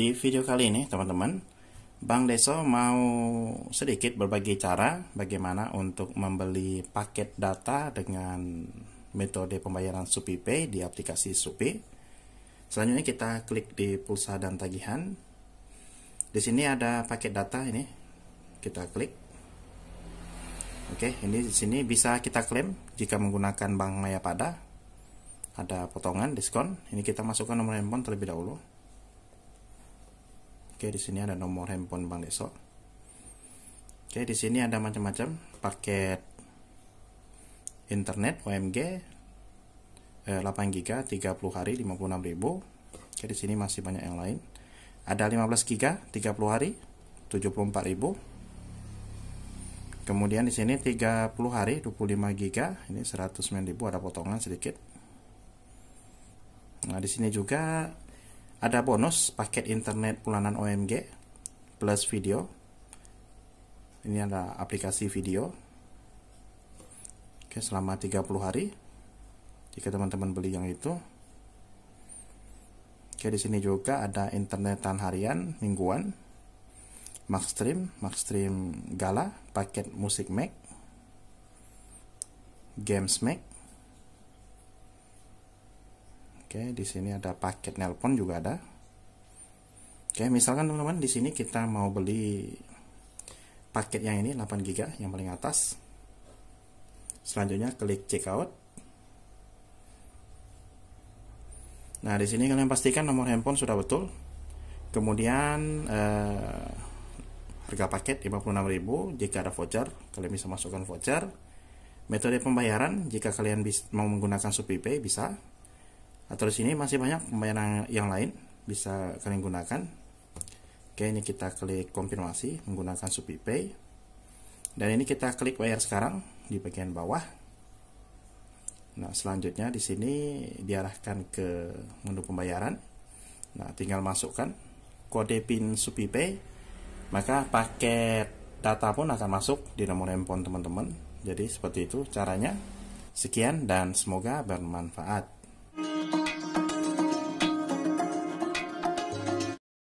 Di video kali ini teman-teman, Bang Deso mau sedikit berbagi cara bagaimana untuk membeli paket data dengan metode pembayaran SupiPay di aplikasi Supi. Selanjutnya kita klik di pulsa dan tagihan. Di sini ada paket data ini. Kita klik. Oke, ini di sini bisa kita klaim jika menggunakan Bank pada Ada potongan diskon. Ini kita masukkan nomor handphone terlebih dahulu. Oke, di sini ada nomor handphone bang Deso. Oke, di sini ada macam-macam paket internet OMG eh, 8 GB 30 hari 56.000. Oke, di sini masih banyak yang lain. Ada 15 GB 30 hari 74.000. Kemudian di sini 30 hari 25 GB, ini 109.000 ada potongan sedikit. Nah, di sini juga ada bonus paket internet bulanan OMG plus video ini ada aplikasi video oke selama 30 hari jika teman-teman beli yang itu oke di sini juga ada internetan harian mingguan Maxstream, Maxstream Gala, paket musik Mac, games Mac, Oke, di sini ada paket nelpon juga ada. Oke, misalkan teman-teman di sini kita mau beli paket yang ini 8 GB yang paling atas. Selanjutnya klik checkout. Nah, di sini kalian pastikan nomor handphone sudah betul. Kemudian eh, harga paket 56.000 jika ada voucher, kalian bisa masukkan voucher. Metode pembayaran jika kalian mau menggunakan Pay bisa Nah, terus ini masih banyak pembayaran yang lain bisa kalian gunakan. Oke, ini kita klik konfirmasi menggunakan SupiPay. Dan ini kita klik bayar sekarang di bagian bawah. Nah, selanjutnya di sini diarahkan ke menu pembayaran. Nah, tinggal masukkan kode PIN SupiPay, maka paket data pun akan masuk di nomor handphone teman-teman. Jadi seperti itu caranya. Sekian dan semoga bermanfaat.